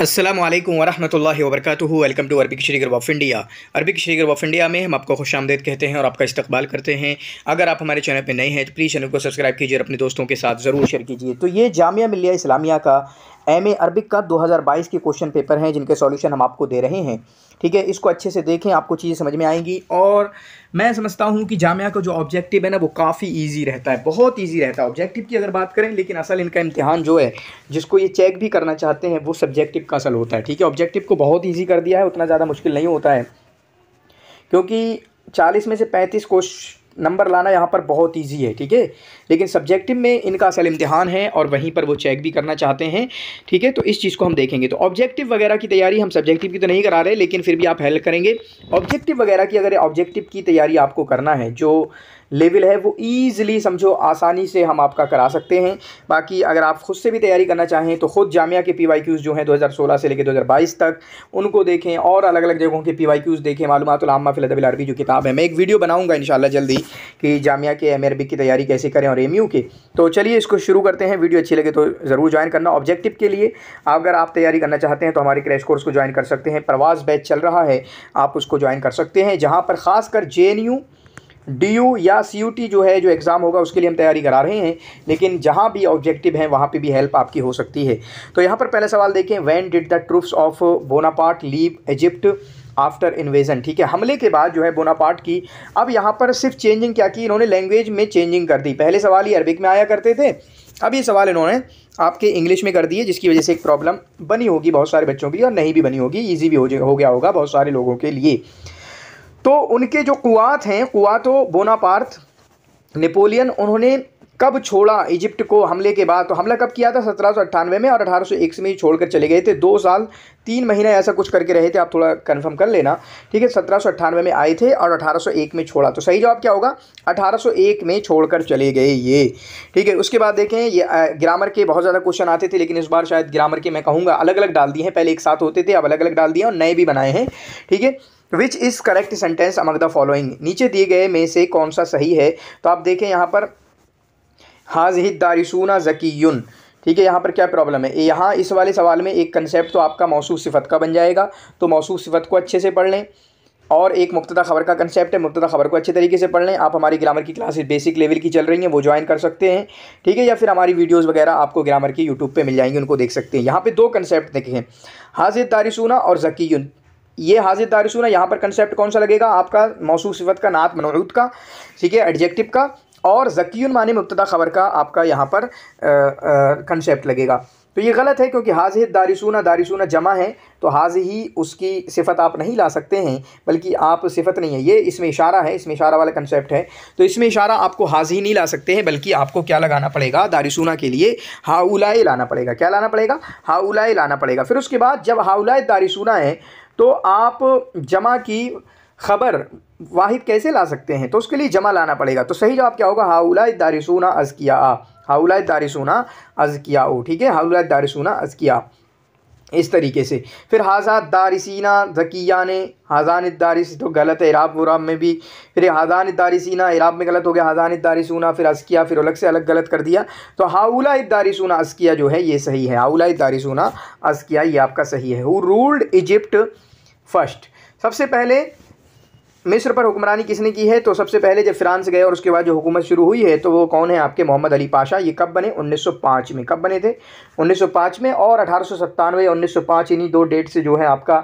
असलम वरहमल वरक welcome to Arabic शरीगर ऑफ इंडिया अरबिक शरीगर ऑफ इंडिया में हम आपको खुश आमदेद कहते हैं और आपका इस्तकबाल करते हैं अगर आप हमारे चैनल पर नए हैं तो प्लीज़ चैनल को सब्सक्राइब कीजिए और अपने दोस्तों के साथ ज़रूर शेयर कीजिए तो ये जामिया मिलिया इस्लामिया का एम अरबिक का 2022 के क्वेश्चन पेपर हैं जिनके सॉल्यूशन हम आपको दे रहे हैं ठीक है इसको अच्छे से देखें आपको चीज़ें समझ में आएंगी और मैं समझता हूँ कि जामिया का जो ऑब्जेक्टिव है ना वो काफ़ी ईजी रहता है बहुत ईजी रहता है ऑब्जेक्टिव की अगर बात करें लेकिन असल इनका इम्तहान जो है जिसको ये चेक भी करना चाहते हैं वो सब्जेक्टिव का असल होता है ठीक है ऑब्जेक्टिव को बहुत ईजी कर दिया है उतना ज़्यादा मुश्किल नहीं होता है क्योंकि चालीस में से पैंतीस क्वेश्चन नंबर लाना यहाँ पर बहुत ईजी है ठीक है लेकिन सब्जेक्टिव में इनका असल इम्तहान है और वहीं पर वो चेक भी करना चाहते हैं ठीक है तो इस चीज़ को हम देखेंगे तो ऑब्जेक्टिव वगैरह की तैयारी हम सब्जेक्टिव की तो नहीं करा रहे लेकिन फिर भी आप हेल्प करेंगे ऑब्जेक्टिव वगैरह की अगर ऑब्जेक्टिव की तैयारी आपको करना है जो लेवल है वो ईज़िली समझो आसानी से हम आपका करा सकते हैं बाकी अगर आप ख़ुद से भी तैयारी करना चाहें तो ख़ुद जामिया के पी वाई क्यूज़ जो हैं 2016 से लेकर 2022 तक उनको देखें और अलग अलग जगहों के पी वाई क्यूज़ देखें मालूम फ़िलदबिल अरबी जो किताब है मैं एक वीडियो बनाऊँगा इन जल्दी कि जामिया के एम अरबी की तैयारी कैसे करें और एम के तो चलिए इसको शुरू करते हैं वीडियो अच्छी लगे तो ज़रूर ज्वाइन करना ऑब्जेक्टिव के लिए अगर आप तैयारी करना चाहते हैं तो हमारे क्रैश कोर्स को ज्वाइन कर सकते हैं प्रवास बैच चल रहा है आप उसको ज्वाइन कर सकते हैं जहाँ पर खासकर जे एन यू डी या सी जो है जो एग्ज़ाम होगा उसके लिए हम तैयारी करा रहे हैं लेकिन जहाँ भी ऑब्जेक्टिव है वहाँ पे भी हेल्प आपकी हो सकती है तो यहाँ पर पहला सवाल देखें when did the troops of Bonaparte leave Egypt after invasion ठीक है हमले के बाद जो है बोनापार्ट की अब यहाँ पर सिर्फ चेंजिंग क्या की इन्होंने लैंग्वेज में चेंजिंग कर दी पहले सवाल ही अरबिक में आया करते थे अब ये सवाल इन्होंने आपके इंग्लिश में कर दिए जिसकी वजह से एक प्रॉब्लम बनी होगी बहुत सारे बच्चों के लिए और नहीं भी बनी होगी ईजी भी हो, हो गया होगा बहुत सारे लोगों के लिए तो उनके जो कुआत हैं कुआतो बोनापार्थ नेपोलियन उन्होंने कब छोड़ा इजिप्ट को हमले के बाद तो हमला कब किया था सत्रह में और अठारह में छोड़कर चले गए थे दो साल तीन महीने ऐसा कुछ करके रहे थे आप थोड़ा कंफर्म कर लेना ठीक है सत्रह में आए थे और 1801 में छोड़ा तो सही जवाब क्या होगा 1801 में छोड़कर चले गए ये ठीक है उसके बाद देखें ये ग्रामर के बहुत ज़्यादा क्वेश्चन आते थे लेकिन इस बार शायद ग्रामर के मैं कहूँगा अलग अलग डाल दिए हैं पहले एक साथ होते थे अब अलग अलग डाल दिए और नए भी बनाए हैं ठीक है which is correct sentence among the following नीचे दिए गए में से कौन सा सही है तो आप देखें यहाँ पर हाज हिद दारिसूना जकीयुन ठीक है यहाँ पर क्या प्रॉब्लम है यहाँ इस वाले सवाल में एक कंसेप्ट तो आपका मौसू सिफत का बन जाएगा तो मौसू सिफत को अच्छे से पढ़ लें और एक मुख्तदा खबर का कंसेप्ट है मुख्तदा खबर को अच्छे तरीके से पढ़ लें आप हमारी ग्रामर की क्लासेस बेसिक लेवल की चल रही हैं वो ज्वाइन कर सकते हैं ठीक है या फिर हमारी वीडियोस वगैरह आपको ग्रामर की यूट्यूब पे मिल जाएंगी उनको देख सकते हैं यहाँ पे दो कंसेप्ट देखें हाजिर तारिसूना और जकीयुन ये हाजिर दारिसून ना यहाँ पर कंसेप्ट कौन सा लगेगा आपका मौसू सिफत का नात मनोरूद का ठीक है एडजेक्टिव का और जकीन माने मुबतदा ख़बर का आपका यहाँ पर कंसेप्ट लगेगा तो ये गलत है क्योंकि हाजिर दारिसूना दारिसूना जमा है तो हाज ही उसकी सिफत आप नहीं ला सकते हैं बल्कि आप सिफत नहीं है ये इसमें इशारा है इसमें इशारा वाला कंसेप्ट है तो इसमें इशारा आपको हाज ही नहीं ला सकते हैं बल्कि आपको क्या लगाना पड़ेगा दारिसूना के लिए हाउलाए लाना पड़ेगा क्या लाना पड़ेगा हाउलाए लाना पड़ेगा फिर उसके बाद जब हाउलाए दारिसूना है तो आप जमा की खबर वाहिद कैसे ला सकते हैं तो उसके लिए जमा लाना पड़ेगा तो सही जवाब क्या होगा हाउला दारिसूना अजकिया हाउला दारिसूना अजकिया ठीक है हाउला दारिसूना अजकिया इस तरीके से फिर हाजा दारिसना जकिया ने हाजान दारिस तो गलत है इराब वराब में भी फिर हाजान दारिसीना इराब में गलत हो गया हाजान दारिसूना फिर अस्किया फिर अलग से अलग गलत कर दिया तो हाउला दारिसूना अस्किया जो है ये सही है हाउला दारिसूना अस्किया ये आपका सही है हु रूल्ड इजिप्ट फर्स्ट सबसे पहले मिस्र पर हुक्मरानी किसने की है तो सबसे पहले जब फ्रांस गए और उसके बाद जो हुकूमत शुरू हुई है तो वो कौन है आपके मोहम्मद अली पाशा ये कब बने 1905 में कब बने थे 1905 में और अठारह सौ सत्तानवे उन्नीस इन्हीं दो डेट से जो है आपका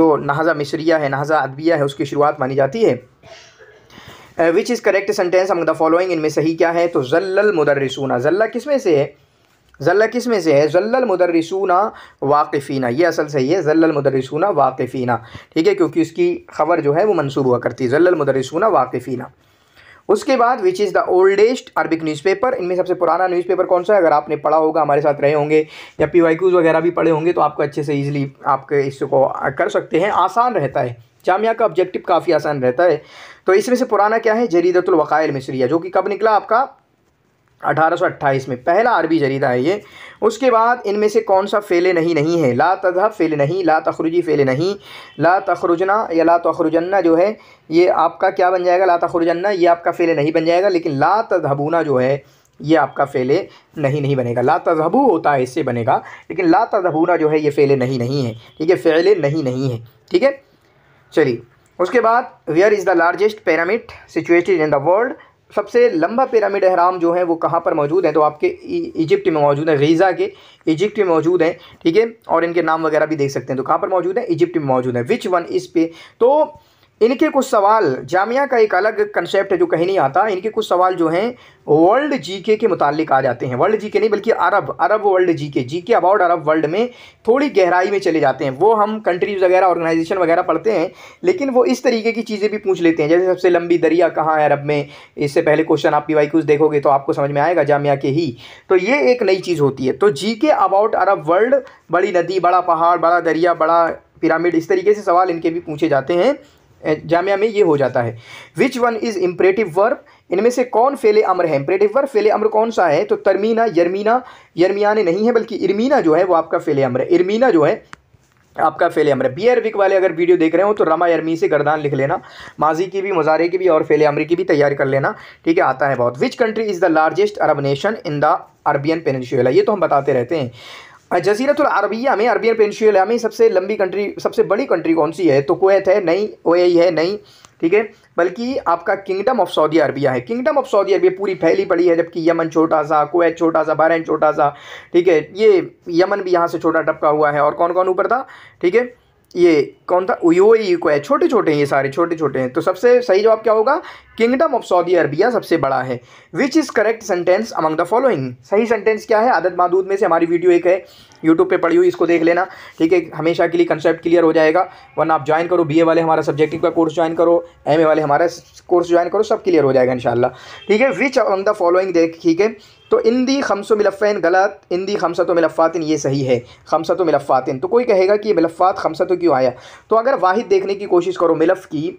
जो नहाजा मिसरिया है नहाजा अदबिया है उसकी शुरुआत मानी जाती है विच इज़ करेक्ट सेंटेंस हम द फॉलोइंग इनमें सही क्या है तो जल्लल मुदरसूना जल्ला किस में से है जल्ला किस में से है जल्ल मदरसूना वाक़फ़ीना ये असल सही है जल्ल मदरसूना वाक़फ़ीना ठीक है क्योंकि उसकी खबर जो है वो मंसूब हुआ करती है जल्ल मदरसूना वाक़फ़ीना उसके बाद which is the oldest Arabic newspaper इनमें सबसे पुराना न्यूज़पेपर कौन सा है अगर आपने पढ़ा होगा हमारे साथ रहे होंगे या पी वाई क्यूज़ वगैरह भी पढ़े होंगे तो आपको अच्छे से ईजिली आपके इसको कर सकते हैं आसान रहता है जामिया का ऑब्जेक्टिव काफ़ी आसान रहता है तो इसमें से पुराना क्या है जरीदतुलवायल मिसरिया जो कि कब निकला आपका 1828 में पहला अरबी जरीदा है ये उसके बाद इनमें से कौन सा फ़ेल नहीं नहीं है ला तजहब फ़ेल नहीं ला तखरुजी फ़ेल नहीं ला तखरुजना या ला तखरुजन्ना जो है ये आपका क्या बन जाएगा ला तखरुजन्ना ये आपका फ़ेल नहीं बन जाएगा लेकिन ला तजहबूना जो है ये आपका फ़ेले नहीं नहीं बनेगा ला तजहबू होता है इससे बनेगा लेकिन ला तजहबूना जो है ये फ़ेले नहीं नहीं है ठीक है फ़ेले नहीं नहीं है ठीक है चलिए उसके बाद where is the largest pyramid situated in the world सबसे लंबा पिरामिड अहराम जो है वो कहाँ पर मौजूद है तो आपके इजिप्ट में मौजूद है गीज़ा के इजिप्ट में मौजूद हैं ठीक है और इनके नाम वगैरह भी देख सकते हैं तो कहाँ पर मौजूद है इजिप्ट में मौजूद है विच वन इस पे तो इनके कुछ सवाल जामिया का एक अलग कंसेप्ट है जो कहीं नहीं आता इनके कुछ सवाल जो हैं वर्ल्ड जीके के मुतालिक आ जाते हैं वर्ल्ड जीके नहीं बल्कि Arab Arab world GK GK about Arab world में थोड़ी गहराई में चले जाते हैं वो हम कंट्रीज़ वगैरह ऑर्गेनाइजेशन वगैरह पढ़ते हैं लेकिन वो इस तरीके की चीज़ें भी पूछ लेते हैं जैसे सबसे लंबी दरिया कहाँ है अरब में इससे पहले क्वेश्चन आप पी कुछ देखोगे तो आपको समझ में आएगा जामिया के ही तो ये एक नई चीज़ होती है तो जी अबाउट अरब वर्ल्ड बड़ी नदी बड़ा पहाड़ बड़ा दरिया बड़ा पिरामिड इस तरीके से सवाल इनके भी पूछे जाते हैं जामिया में ये हो जाता है which one is imperative verb इनमें से कौन फेले अम्र है इम्परेटिव वर्ब फेले अमर कौन सा है तो तरमीना यरमीना यरमिया नहीं है बल्कि इरमीना जो है वो आपका फेले अमर है इरमीना जो है आपका फेले अमर बी अरबिक वाले अगर वीडियो देख रहे हो तो रमा यरमी से गर्दान लिख लेना माजी की भी मुजारे की भी और फेले अमरी की भी तैयारी कर लेना ठीक है आता है बहुत which country is the largest Arab nation in the Arabian peninsula ये तो हम बताते रहते हैं जजीरत अरबिया में अरबियन पेनशिला में सबसे लंबी कंट्री सबसे बड़ी कंट्री कौन सी है तो कुवैत है नहीं ओएई है नहीं ठीक है बल्कि आपका किंगडम ऑफ सऊदी अरबिया है किंगडम ऑफ सऊदी अरबिया पूरी फैली पड़ी है जबकि यमन छोटा सा कुवैत छोटा सा बहरैन छोटा सा ठीक है ये यमन भी यहाँ से छोटा टपका हुआ है और कौन कौन ऊपर था ठीक है ये कौन था यू ए को छोटे छोटे हैं ये सारे छोटे छोटे हैं तो सबसे सही जवाब क्या होगा किंगडम ऑफ सऊदी अरबिया सबसे बड़ा है which is correct sentence among the following सही सेंटेंस क्या है आदत महदूद में से हमारी वीडियो एक है यूट्यूब पे पढ़ी हुई इसको देख लेना ठीक है हमेशा के लिए कंसेप्ट क्लियर हो जाएगा वरना आप ज्वाइन करो बीए वाले हमारा सब्जेक्टिव का कोर्स ज्वाइन करो ए वाले हमारा कोर्स ज्वाइन करो सब क्लियर हो जाएगा इंशाल्लाह ठीक है विच अमंग द फॉलोइंग देख ठीक है तो इंदी खमसो मिलफ़ैन गलत इंदी खमसत मिलफ़ातिन ये सही है खमसत मिलफ़ातिन तो कोई कहेगा कि ये मिलफ़ात खमसत क्यों आया तो अगर वाहिद देखने की कोशिश करो मिलफ़ की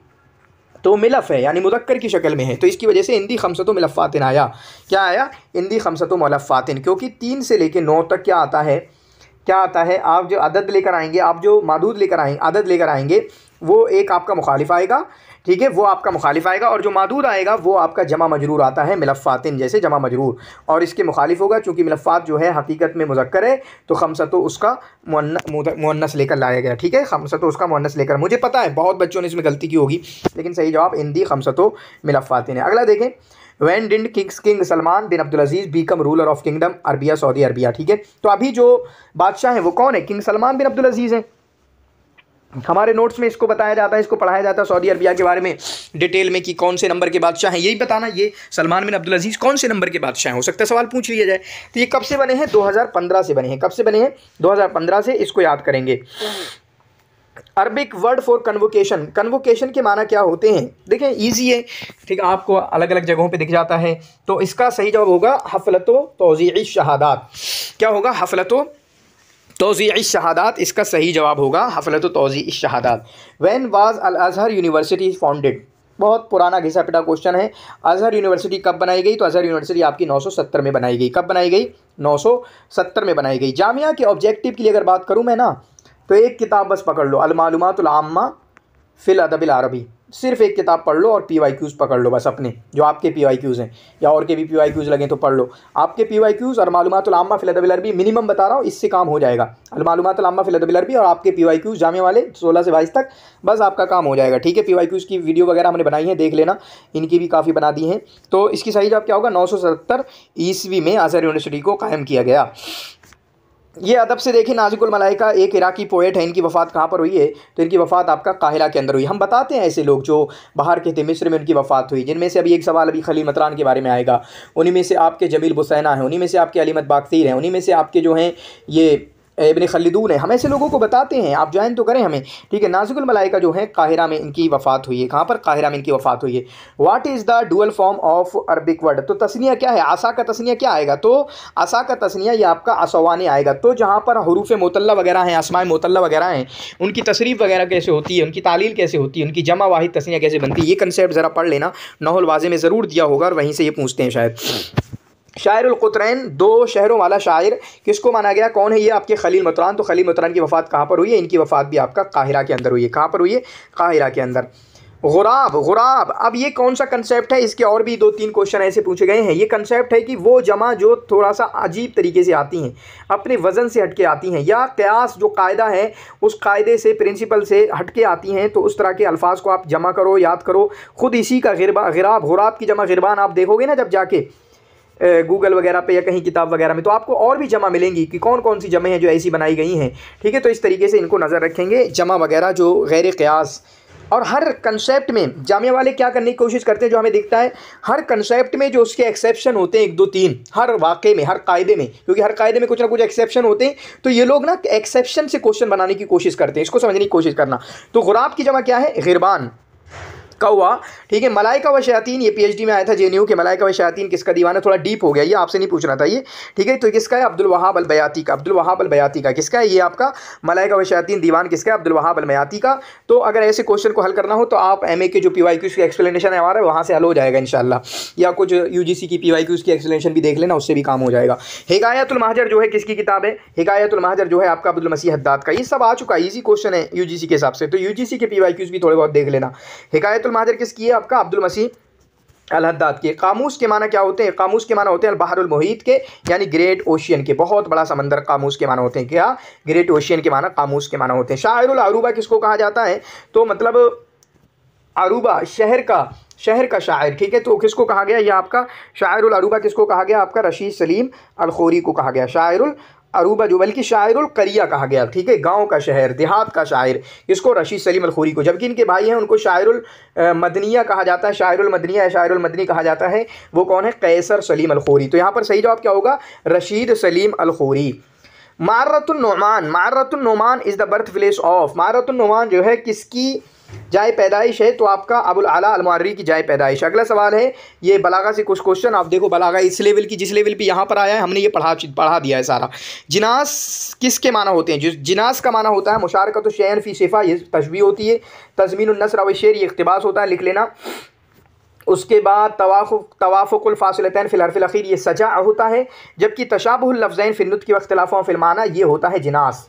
तो मिलफ़ है यानी मुदक्कर की शक्ल में है तो इसकी वजह से हिंदी खमसत मिलफ़ातिन आया क्या आया हिंदी खमसत मलफ़ातिन क्योंकि तीन से लेकर नौ तक क्या आता है क्या आता है आप जो अदद लेकर आएंगे आप जो मादूद लेकर आएंगे अदद लेकर आएंगे वो एक आपका मुखालिफ आएगा ठीक है वो आपका मुखालिफ आएगा और जो मादूद आएगा वो आपका जमा मजरूर आता है मिलफ़ातिन जैसे जमा मजरूर और इसके मुखालिफ होगा चूँकि मिलफ़ात जो है हकीकत में मुजक्र है तो खमसा तो उसका मुन्नस लेकर लाया गया ठीक है खमसा तो उसका मुन्नस लेकर मुझे पता है बहुत बच्चों ने इसमें गलती की होगी लेकिन सही जवाब हिंदी खमसा तो मिलफ़ातिन है अगला देखें वैन डिंड kings king Salman bin Abdul Aziz become ruler of kingdom Arabia Saudi Arabia ठीक है तो अभी जो बादशाह हैं वो कौन है king Salman bin Abdul Aziz हैं हमारे नोट्स में इसको बताया जाता है इसको पढ़ाया जाता है सऊदी अरबिया के बारे में डिटेल में कि कौन से नंबर के बादशाह हैं यही बताना ये सलमान बिन अब्दुल अजीज़ कौन से नंबर के बादशाह हैं हो सकता है सवाल पूछ लिया जाए तो ये कब से बने हैं 2015 से बने हैं कब से बने हैं 2015 से इसको याद करेंगे Arabic word for convocation convocation के माना क्या होते हैं देखें ईजी है ठीक है आपको अलग अलग जगहों पर दिख जाता है तो इसका सही जवाब होगा हफलतो तोज़ी शहादात क्या होगा हफलतो तोज़ी शहादात इसका सही जवाब होगा हफलत तोज़ी शहादात when was al Azhar university founded बहुत पुराना घिसा पिटा क्वेश्चन है अज़हर यूनिवर्सिटी कब बनाई गई तो अज़हर यूनिवर्सिटी आपकी 970 में बनाई गई कब बनाई गई 970 में बनाई गई जामिया के ऑब्जेक्टिव के लिए अगर बात करूँ मैं ना तो एक किताब बस पकड़ लो अलमालूमातुल्मा फ़िल अदबिल अरबी सिर्फ एक किताब पढ़ लो और पी वाई क्यूज़ पकड़ लो बस अपने जो आपके पी वाई क्यूज़ हैं या और के भी पी वाई क्यूज़ लगें तो पढ़ लो आपके पी वाई क्यूज़ और मालूमतलामा फ़िलदबिलरबी मिनिमम बता रहा हूँ इससे काम हो जाएगा मालूमतलामा फ़िलदबिलरबी और आपके पी वाई क्यूज़ जामे वाले सोलह से बाईस तक बस आपका काम हो जाएगा ठीक है पी वाई क्यूज़ की वीडियो वगैरह हमने बनाई है देख लेना इनकी भी काफ़ी बना दी हैं तो इसकी साइज़ आप क्या होगा नौ सौ सत्तर ईस्वी में आज़ार यूनिवर्सिटी को कायम किया गया ये अदब से देखें नाजुल मलाइका एक इराकी पोएट है इनकी वफ़ात कहाँ पर हुई है तो इनकी वफ़ात आपका काहिरा के अंदर हुई हम बताते हैं ऐसे लोग जो बाहर के थे मिस्र में उनकी वफ़ात हुई जिनमें से अभी एक सवाल अभी खली मतरान के बारे में आएगा उन्हीं में से आपके जमील बुसैना हैं उन्हीं में से आपके अलीमत बागतीर हैं उन्हीं में से आपके जो हैं ये इबन खलदून है हम ऐसे लोगों को बताते हैं आप ज्वाइन तो करें हमें ठीक है नाजुकुल मलाइका जो है काहिरा में इनकी वफ़ात हुई है कहाँ पर काहिरा में इनकी वफ़ात हुई है what is the dual form of Arabic word तो तस्निया क्या है आसा का तस्निया क्या आएगा तो आसा का तस्निया यह आपका आसवान आएगा तो जहाँ पर हरूफ मोतल वगैरह हैं आसमाय मोतल वगैरह हैं उनकी तशरीफ़ वगैरह कैसे होती है उनकी तालील कैसे होती है उनकी जमा वाहिद तस्निया कैसे बनती है ये कंसेप्ट ज़रा पढ़ लेना नाहौल वाजे में ज़रूर दिया होगा और वहीं से ये पूछते हैं शायद शायर अलकुतरैन दो शहरों वाला शायर किसको माना गया कौन है ये आपके खलील मतरान तो खलील मतरान की वफ़ात कहाँ पर हुई है इनकी वफ़ात भी आपका काहिरा के अंदर हुई है कहाँ पर हुई है काहिरा के अंदर गुराब गुराब अब ये कौन सा कंसेप्ट है इसके और भी दो तीन क्वेश्चन ऐसे पूछे गए हैं ये कंसेप्ट है कि वो जमा जो थोड़ा सा अजीब तरीके से आती हैं अपने वज़न से हटके आती हैं या क्यास जो कायदा है उस कायदे से प्रिंसिपल से हटके आती हैं तो उस तरह के अल्फाज को आप जमा करो याद करो ख़ुद इसी का गिरबा गिराब गुराब की जमा गिरबान आप देखोगे ना जब जाके गूगल वगैरह पे या कहीं किताब वगैरह में तो आपको और भी जमा मिलेंगी कि कौन कौन सी जमें हैं जो ऐसी बनाई गई हैं ठीक है तो इस तरीके से इनको नज़र रखेंगे जमा वगैरह जो गैर क्यास और हर कंसेप्ट में जामिया वाले क्या करने की कोशिश करते हैं जो हमें दिखता है हर कंसेप्ट में जो उसके एक्सेप्शन होते हैं एक दो तीन हर वाक़े में हर कायदे में क्योंकि हर कायदे में कुछ ना कुछ एक्सेप्शन होते हैं तो ये लोग ना एक्सेप्शन से क्वेश्चन बनाने की कोशिश करते हैं इसको समझने की कोशिश करना तो गुराब की जमा क्या है गिरबान कौवा ठीक है मलाइका व शयातीन ये पीएचडी में आया था जेएनयू के मलाइका व शयातीन किसका दीवाना थोड़ा डीप हो गया ये आपसे नहीं पूछना था ये ठीक है तो किसका है अब्दुल वहाब अल बयाती का अब्दुल वहाब अल बयाती का किसका है ये आपका मलाइका व शयातीन दीवान किसका है अब्दुल वहाब अल बयाती का तो अगर ऐसे क्वेश्चन को हल करना हो तो आप एम के जो पी वाई क्यूज की एक्सप्लेनेशन है हमारा वहाँ से हल हो जाएगा इन या कुछ यू की पी वाई क्यूज की एक्सप्लेनेशन भी देख लेना उससे भी काम हो जाएगा हिकायतुल महाजर जो है किसकी किताब है हिकायतुल महाजर जो है आपका अब्दुल मसीह का ये सब आ चुका है ईजी क्वेश्चन है यू के हिसाब से तो यू के पी वाई क्यूज भी थोड़े बहुत देख लेना हिकायत बैतुलमाजर किसकी है आपका अब्दुल मसीह अलहदाद के कामूस के माना क्या होते हैं कामूस के माना होते हैं बाहर मोहित के यानी ग्रेट ओशियन के बहुत बड़ा समंदर कामूस के माना होते हैं क्या ग्रेट ओशियन के माना कामूस के माना होते हैं शायरुल अरूबा किसको कहा जाता है तो मतलब अरूबा शहर का शहर का शायर ठीक है तो किसको कहा गया यह आपका शायरुल अरूबा किसको कहा गया आपका रशीद सलीम अलखोरी को कहा गया शायरुल अरूबा जो बल्कि शायरकरिया कहा गया ठीक है गाँव का शहर देहात का शायर इसको रशीद सलीम अलखोरी को जबकि इनके भाई हैं उनको मदनिया कहा जाता है शायरमदनिया या शायरमदनी कहा जाता है वो कौन है कैसर सलीम अलखोरी तो यहाँ पर सही जवाब क्या होगा Rashid Salim Alkhouri Maaratulnuman Maaratulnuman is the birth place of Maaratulnuman जो है किसकी जाए पैदाइश है तो आपका अबुल आला अलमारी की जाए पैदाइश अगला सवाल है ये बलागा से कुछ क्वेश्चन आप देखो बलागा इस लेवल की जिस लेवल पे यहाँ पर आया है हमने ये पढ़ा पढ़ा दिया है सारा जिनास किसके माना होते हैं जिस जिनास का माना होता है मुशार का तो शैन फ़ी शिफा ये तशबी होती है तजमीन नसर अव शेर ये इकतबास होता है लिख लेना उसके बाद तवाफ़ तवाफ़ुलफ़ासलतैन फ़िलहरफिल अखीर ये सजा होता है जबकि तशाबुल्लफ़ैन फ़िलनुत की अख्तलाफ़ों फिल्माना ये होता है जिनास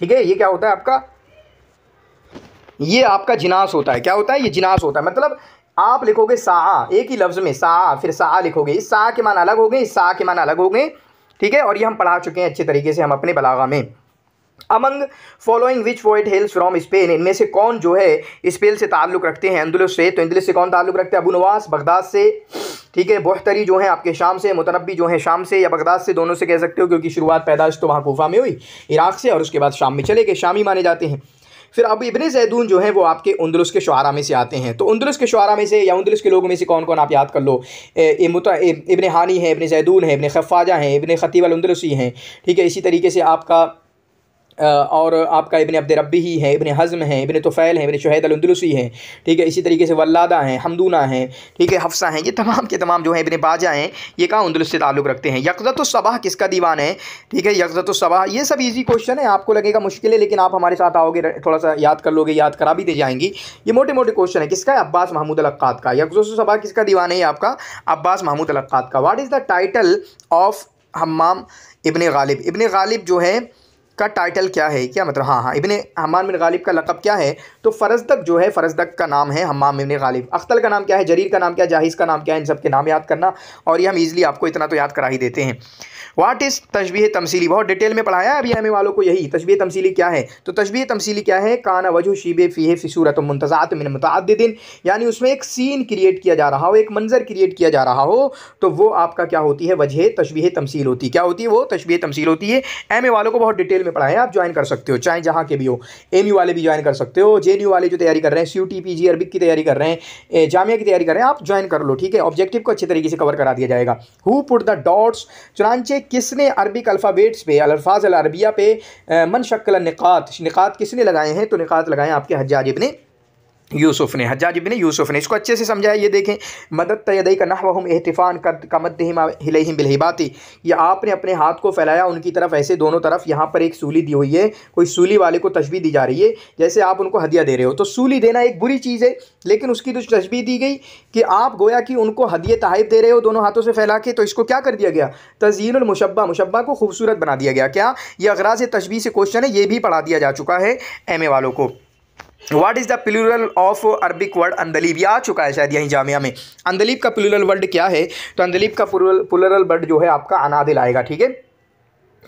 ठीक है ये क्या होता है आपका ये आपका जिनास होता है क्या होता है ये जिनास होता है मतलब आप लिखोगे सा एक ही लफ्ज़ में सा फिर सा लिखोगे इस सा के मान अलग हो गए इस सा के मान अलग हो गए ठीक है और ये हम पढ़ा चुके हैं अच्छे तरीके से हम अपने बलागा में among following which poet hails from Spain इनमें से कौन जो है स्पेन से ताल्लुक़ रखते हैं अंदुलस से तो अंदुलस से कौन ताल्लुक़ रखते हैं अबू नवास बगदाद से ठीक है बोहतरी जो है आपके शाम से मुतनबी जो है शाम से या बगदाद से दोनों से कह सकते हो क्योंकि शुरुआत पैदाश तो वहाँ कोफा में हुई इराक़ से और उसके बाद शाम में चले गए शामी माने जाते हैं फिर अब इबन जैदून जो हैं वो आपके उन्दलस के शुरा में से आते हैं तो उन्दलस के शुरा में से या उन्दलस के लोगों में से कौन कौन आप याद कर लो इबन हानी है इबन जैदून है इबन खफाजा हैं इबन ख़तीब अलंदलसी हैं ठीक है इसी तरीके से आपका और आपका इबन अब्द रबी ही है इबन हज़म है इबन तुफ़ैल है इबन शहद हैं ठीक है इसी तरीके से वल्लादा हैं हमदूना हैं ठीक है हफ्सा हैं ये तमाम के तमाम जो हैं इबन बाजा हैं ये कहाँ उन्दलुस से ताल्लुक़ रखते हैं यकज़तुलसबा किसका दीवान है ठीक है यकज़तुलसबा ये सब ईजी क्वेश्चन है आपको लगेगा मुश्किल है लेकिन आप हमारे साथ आओगे थोड़ा सा याद कर लोगे याद करा भी दे जाएंगी ये मोटे मोटे क्वेश्चन है किसका है अब्बास महमूद अलक्त का यकज़तुलसबा किसका दीवान है आपका अब्बास महमूद अलक्त का what is the title of Hammam ibn Ghalib इबन गालिब जो है का टाइटल क्या है क्या मतलब हाँ हाँ इबन हमाम बिन गालिब का लकब क्या है तो फरजदक जो है फरजदक का नाम है हमाम इबन गालिब अख्तल का नाम क्या है जरीर का नाम क्या जाहिज़ का नाम क्या है इन सब के नाम याद करना और ये हम ईज़िली आपको इतना तो याद करा ही देते हैं वाट इज़ तशबी तमसीली बहुत डिटेल में पढ़ाया अभी हमें वालों को यही तशबी तमसीली क्या है तो तशबी तमसीली क्या है काना वजह शीबे फ़ीहे फ़िसूरत मुंतज़ात मिन मुतदिन यानी उसमें एक सीन क्रिएट किया जा रहा हो एक मंजर क्रिएट किया जा रहा हो तो वो आपका क्या होती है वजह तशबी तमसील होती है क्या होती है वो तशबी तमसील होती है एम वालों को बहुत डिटेल में पढ़ाए हैं आप ज्वाइन कर सकते हो चाहे जहाँ के भी हो एम वाले भी ज्वाइन कर सकते हो जे वाले जो तैयारी कर रहे हैं सी यू टी अरबिक की तैयारी कर रहे हैं जामिया की तैयारी कर रहे हैं आप ज्वाइन कर लो ठीक है ऑब्जेक्टिव को अच्छे तरीके से कवर करा दिया जाएगा हु पुट द डॉट्स चुनाचे किसने अरबिक अल्फ़ाबेट्स पे अलफाज अल अरबिया पे मन शक्ल निकात निकात किसने लगाए हैं तो निकात लगाए आपके हजाजिब ने यूसुफ ने हजाज बिन यूसुफ ने इसको अच्छे से समझाया ये देखें मदद तयदई का नहम एहतफ़ान कमदिम बिलहिबाती ये आपने अपने हाथ को फैलाया उनकी तरफ ऐसे दोनों तरफ यहाँ पर एक सूली दी हुई है कोई सूली वाले को तशबी दी जा रही है जैसे आप उनको हदिया दे रहे हो तो सूली देना एक बुरी चीज़ है लेकिन उसकी जो तो तशबी दी गई कि आप गोया कि उनको हदिये तहफ दे रहे हो दोनों हाथों से फैला के तो इसको क्या कर दिया गया तजीनमशबा मुशबा को खूबसूरत बना दिया गया क्या ये अगराज तशबी से क्वेश्चन है ये भी पढ़ा दिया जा चुका है एम वालों को what is the plural of Arabic word अंदलीब यह आ चुका है शायद यहीं जामिया में अंदलीब का प्लूरल वर्ड क्या है तो अंदलीब का प्लूरल वर्ड जो है आपका अनादिल आएगा ठीक है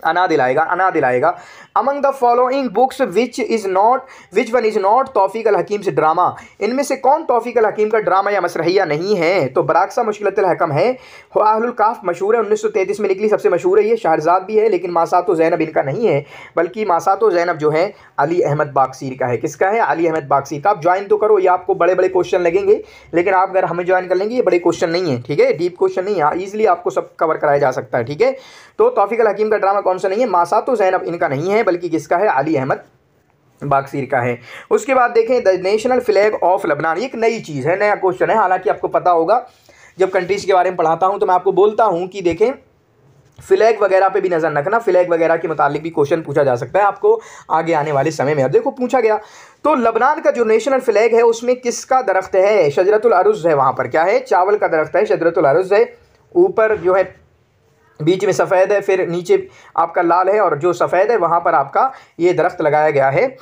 अना दिलाएगा अना दिलाएगा among the following books which is not which one is not Tawfiq al हकीम से ड्रामा इनमें से कौन तोफ़ी अल हकीम का ड्रामा या मसरहिया नहीं है तो बराकसा मुश्किलतलहकम है हकाफ़ मशहूर है उन्नीस सौ तैंतीस में निकली सबसे मशहूर है ये शाहजाद भी है लेकिन मासात जैनब इनका नहीं है बल्कि मासात जैनब जो है अली अहमद बागसीर का है किसका है अली अहमद बागसीर का आप ज्वाइन तो करो ये आपको बड़े बड़े क्वेश्चन लगेंगे लेकिन आप अगर हमें ज्वाइन कर लेंगे ये बड़े क्वेश्चन नहीं है ठीक है डीप क्वेश्चन नहीं है ईजिली हाँ, आपको सब कवर कराया जा सकता है ठीक है तो तोफ़ी अल हकीम का ड्रामा कौन सा नहीं है मासा तो जैनब इनका नहीं है बल्कि किसका है अली अहमद बागसीर का है उसके बाद देखें द नेशनल फ्लैग ऑफ लबनान ये एक नई चीज़ है नया क्वेश्चन है हालांकि आपको पता होगा जब कंट्रीज़ के बारे में पढ़ाता हूं तो मैं आपको बोलता हूं कि देखें फ्लैग वगैरह पे भी नज़र रखना फ्लैग वगैरह के मुतालिक भी क्वेश्चन पूछा जा सकता है आपको आगे आने वाले समय में अब देखो पूछा गया तो लबनान का जो नेशनल फ्लैग है उसमें किसका दरख्त है शजरतुल अरुज़ है वहाँ पर क्या है चावल का दरख्त है शजरतुल अरुज़ है ऊपर जो है बीच में सफ़ेद है फिर नीचे आपका लाल है और जो सफ़ेद है वहाँ पर आपका ये दरख्त लगाया गया है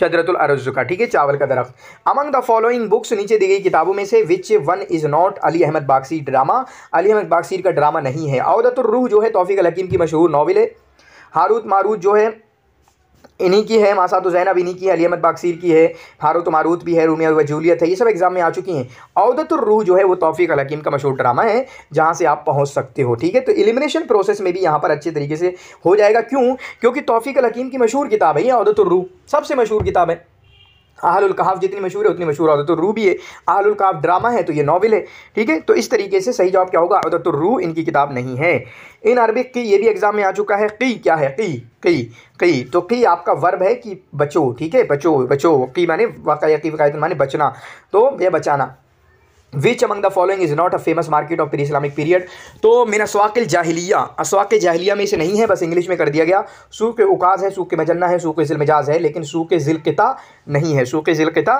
शजरतुल अर्ज़ का ठीक है चावल का दरख्त अमंग द फॉलोइंग बुक्स नीचे दी गई किताबों में से which one is not Ali Ahmad बागसी ड्रामा अली अहमद बागसीर का ड्रामा नहीं है रूह जो है तोफ़ी हकीम की मशहूर नावल है हारूत मारूत जो है इन्हीं की है तो जैन अब इन्हीं की है अली अहमद बागसीर की है फारूत मारूत भी है रूमिया व जूलियत है ये सब एग्जाम में आ चुकी हैं रूह जो है वो तौफीक अल का मशहूर ड्रामा है जहाँ से आप पहुँच सकते हो ठीक है तो एलिमिनेशन प्रोसेस में भी यहाँ पर अच्छे तरीके से हो जाएगा क्यों क्योंकि तोफ़ी अल की मशहूर किताब है ये रूह सबसे मशहूर किताब है आहलुल कहाफ जितनी मशहूर है उतनी मशहूर औदत तो रू भी है आहलुल कहाफ ड्रामा है तो ये नावल है ठीक है तो इस तरीके से सही जवाब क्या होगा औदत तो रू इनकी किताब नहीं है इन अरबिक की ये भी एग्ज़ाम में आ चुका है की क्या है की की की तो की आपका वर्ब है कि बचो ठीक है बचो बचो की माने वाकई की वकायत माने बचना तो यह बचाना which among the following is not a famous market of pre Islamic period तो मेरा स्वाकिल जाहिलिया अस्वाक जाहिलिया में इसे नहीं है बस इंग्लिश में कर दिया गया सूख उकाज है सूख मजन्ना है सूख मिजाज है लेकिन सूख ज़िलकता नहीं है सूख ज़िलकता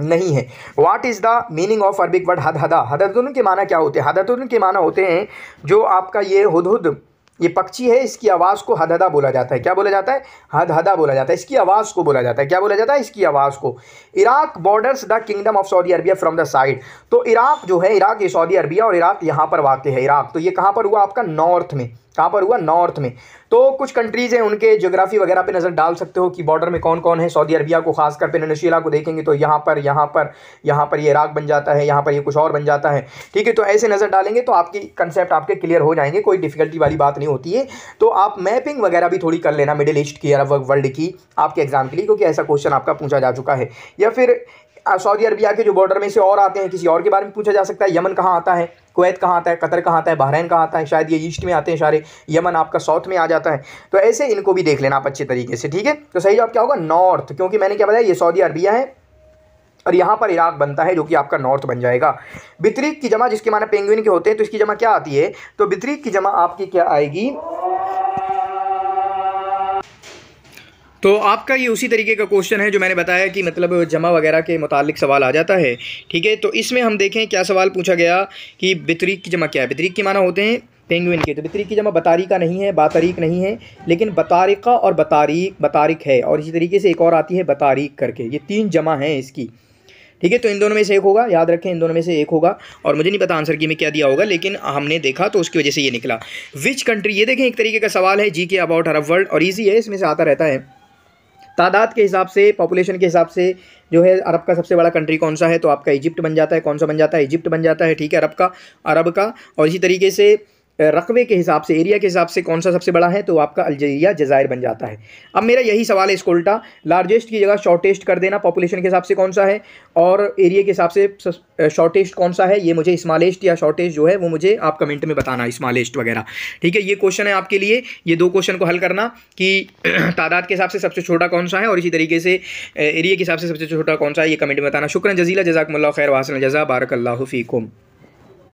नहीं है what is the meaning of Arabic word हद हदा हदतुन के माना क्या होते हैं हदतुन के माना होते हैं जो आपका ये हद हद ये पक्षी है इसकी आवाज़ को हदहदा बोला जाता है क्या बोला जाता है हदहदा बोला जाता है इसकी आवाज़ को बोला जाता है क्या बोला जाता है इसकी आवाज़ को Iraq borders the kingdom of Saudi Arabia from the side तो इराक जो है इराक ये सऊदी अरबिया और इराक यहाँ पर वाक़ है इराक तो ये कहाँ पर हुआ आपका नॉर्थ में कहाँ पर हुआ नॉर्थ में तो कुछ कंट्रीज़ हैं उनके जोग्राफी वगैरह पे नज़र डाल सकते हो कि बॉर्डर में कौन कौन है सऊदी अरबिया को खासकर पेनशिला को देखेंगे तो यहाँ पर यहाँ पर यहाँ पर ये इराक बन जाता है यहाँ पर ये कुछ और बन जाता है ठीक है तो ऐसे नज़र डालेंगे तो आपकी कंसेप्ट आपके क्लियर हो जाएंगे कोई डिफ़िकल्टी वाली बात नहीं होती है तो आप मैपिंग वगैरह भी थोड़ी कर लेना मिडिल ईस्ट की अरब वर्ल्ड की आपके एग्ज़ाम के लिए क्योंकि ऐसा क्वेश्चन आपका पूछा जा चुका है या फिर सऊदी अरबिया के जो बॉर्डर में से और आते हैं किसी और के बारे में पूछा जा सकता है यमन कहाँ आता है कुवैत कहाँ आता है कतर कहाँ आता है बहरीन कहाँ आता है शायद ये ईस्ट में आते हैं सारे यमन आपका साउथ में आ जाता है तो ऐसे इनको भी देख लेना आप अच्छे तरीके से ठीक है तो सही जवाब क्या होगा नॉर्थ क्योंकि मैंने क्या बताया ये सऊदी अरबिया है और यहाँ पर इराक बनता है जो कि आपका नॉर्थ बन जाएगा बितरीक की जमा जिसके माना पेंगुइन के होते हैं तो इसकी जमा क्या आती है तो बितरीक की जमा आपकी क्या आएगी तो आपका ये उसी तरीके का क्वेश्चन है जो मैंने बताया कि मतलब जमा वगैरह के मुतालिक सवाल आ जाता है ठीक है तो इसमें हम देखें क्या सवाल पूछा गया कि बितरीक की जमा क्या है बितरीक के माना होते हैं पेंगुइन के तो बितरीक की जमा का नहीं है बातारीक नहीं है लेकिन बतारिका और बतारीक बतारिक है और इसी तरीके से एक और आती है बतारीक करके ये तीन जमा हैं इसकी ठीक है तो इन दोनों में से एक होगा याद रखें इन दोनों में से एक होगा और मुझे नहीं पता आंसर की में क्या दिया होगा लेकिन हमने देखा तो उसकी वजह से ये निकला विच कंट्री ये देखें एक तरीके का सवाल है G K about Arab world और ईजी है इसमें से आता रहता है तादाद के हिसाब से पॉपुलेशन के हिसाब से जो है अरब का सबसे बड़ा कंट्री कौन सा है तो आपका इजिप्ट बन जाता है कौन सा बन जाता है इजिप्ट बन जाता है ठीक है अरब का अरब का और इसी तरीके से रकबे के हिसाब से एरिया के हिसाब से कौन सा सबसे बड़ा है तो आपका अल्जीरिया जजायर बन जाता है अब मेरा यही सवाल है इसको उल्टा लार्जेस्ट की जगह शॉर्टेस्ट कर देना पॉपुलेशन के हिसाब से कौन सा है और एरिया के हिसाब से शॉर्टेस्ट कौन सा है ये मुझे स्मालेस्ट या शॉर्टेस्ट जो है वो मुझे आप कमेंट में बताना स्मालेस्ट वगैरह ठीक है ये क्वेश्चन है आपके लिए ये दो क्वेश्चन को हल करना कि तादाद के हिसाब से सबसे छोटा कौन सा है और इसी तरीके से एरिया के हिसाब से सबसे छोटा कौन सा है ये कमेंट में बताना शुक्र जजीला जजाकमल्ला खैर वासन जजा बारकल्ला फ़ीकुम